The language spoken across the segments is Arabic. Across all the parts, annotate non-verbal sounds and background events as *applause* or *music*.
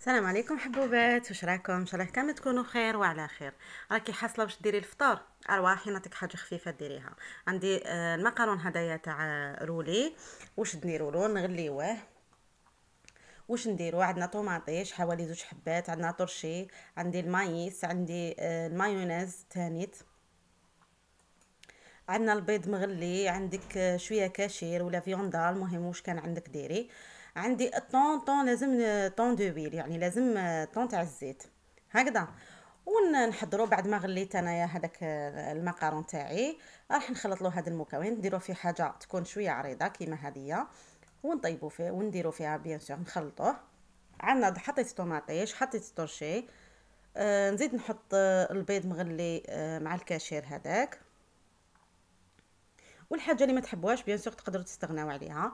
السلام عليكم حبوبات واش راكم ان شاء الله كامل تكونوا بخير وعلى خير راكي حاصله باش ديري الفطور ارواحي نعطيك حاجه خفيفه ديريها عندي آه، المقرون هدايا تاع رولي واش دني رولو نغليوه واش نديرو عندنا طوماطيش حوالي زوج حبات عندنا طرشي عندي المايس عندي آه، المايونيز تانيت عندنا البيض مغلي عندك آه، شويه كاشير ولا فيوندال المهم واش كان عندك ديري آه عندي الطون طون لازم طون دو ويل يعني لازم آه، طون تاع الزيت هكذا ونحضروا بعد ما غليت انايا هذاك آه، المقارون تاعي راح نخلط له هاد المكونات نديروا في حاجه تكون شويه عريضه كيما هذه ونطيبوا فيه ونديروا فيها بيان سور نخلطوه عندنا حطيت طوماطيش حطيت طرشي آه، نزيد نحط البيض مغلي مع الكاشير هذاك والحاجه اللي ما تحبوهاش بيان سور تقدروا تستغناو عليها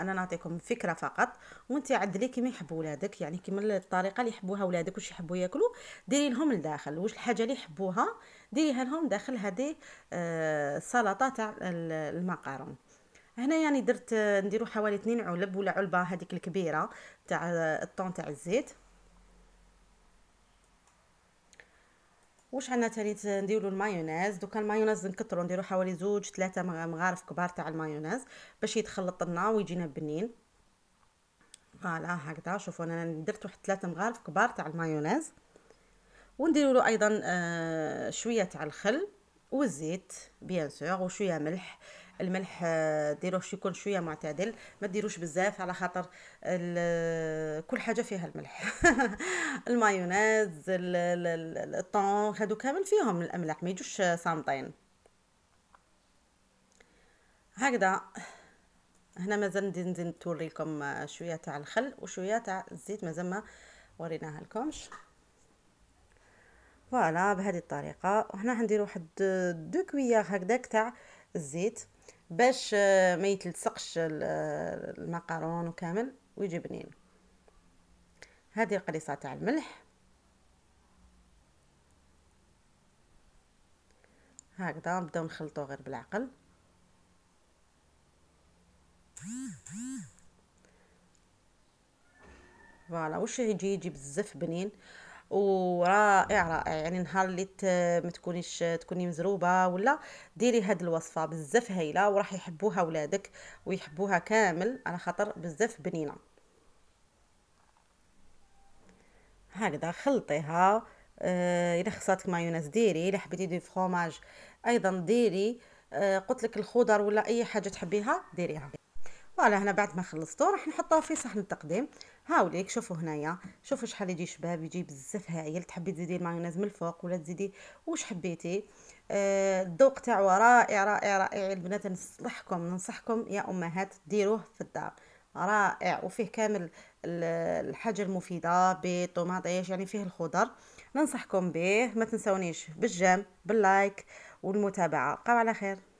انا نعطيكم فكره فقط وانت عدلي كيما يحبوا ولادك يعني كيما الطريقه اللي يحبوها ولادك واش يحبوا ياكلوا ديري لهم لداخل واش الحاجه اللي يحبوها ديريها لهم داخل هذه آه، السلطه تاع المقارون هنا يعني درت نديرو حوالي 2 علب ولا علبه هذيك الكبيره تاع آه، الطون تاع الزيت واش عندنا تاني نديرو المايونيز دوكا المايونيز نكثرو نديرو حوالي زوج ثلاثه مغارف كبار تاع المايونيز باش يتخلط لنا ويجينا بنين فوالا هكذا شوفوا انا درت واحد ثلاثه مغارف كبار تاع المايونيز ونديرو له ايضا آه شويه تاع الخل والزيت بيان سور وشويه ملح الملح آه، ديروه يكون شويه معتدل ما ديروش بزاف على خاطر آه، كل حاجه فيها الملح *laughs* المايونيز الطون هادو كامل فيهم الاملاح ما يجوش صامتين هكذا هنا مازال نزيد نتوري لكم آه، شويه تاع الخل وشويه تاع الزيت مازال ما وريناها لكمش فوالا بهذه الطريقه وهنا غندير واحد دو كويار هكذاك تاع الزيت باش آه، ما يتلصقش آه، المقارون وكامل ويجي بنين هذه القريصه تاع الملح هكذا نبداو نخلطو غير بالعقل فوالا واش يجي يجي بزاف بنين ورائع رائع يعني نهار اللي ما تكونيش تكوني مزروبه ولا ديري هاد الوصفه بزاف هايله وراح يحبوها ولادك ويحبوها كامل على خاطر بزاف بنينه هكذا خلطيها آه الا خصاتك مايونيز ديري الا حبيتي دي فروماج ايضا ديري آه قلت لك الخضر ولا اي حاجه تحبيها ديريها فوالا هنا بعد ما خلصتو راح نحطوها في صحن التقديم هاوليك شوفوا هنايا شوفوا شحال يجي شباب يجي بزاف هايل تحبي تزيدي المايونيز من الفوق ولا تزيدي واش حبيتي آه الذوق تاعو رائع رائع رائع البنات نصلحكم ننصحكم يا امهات ديروه في الدار رائع وفيه كامل الحاجه المفيده بيض يعني فيه الخضر ننصحكم به ما تنسونيش بالجام باللايك والمتابعه بقاو على خير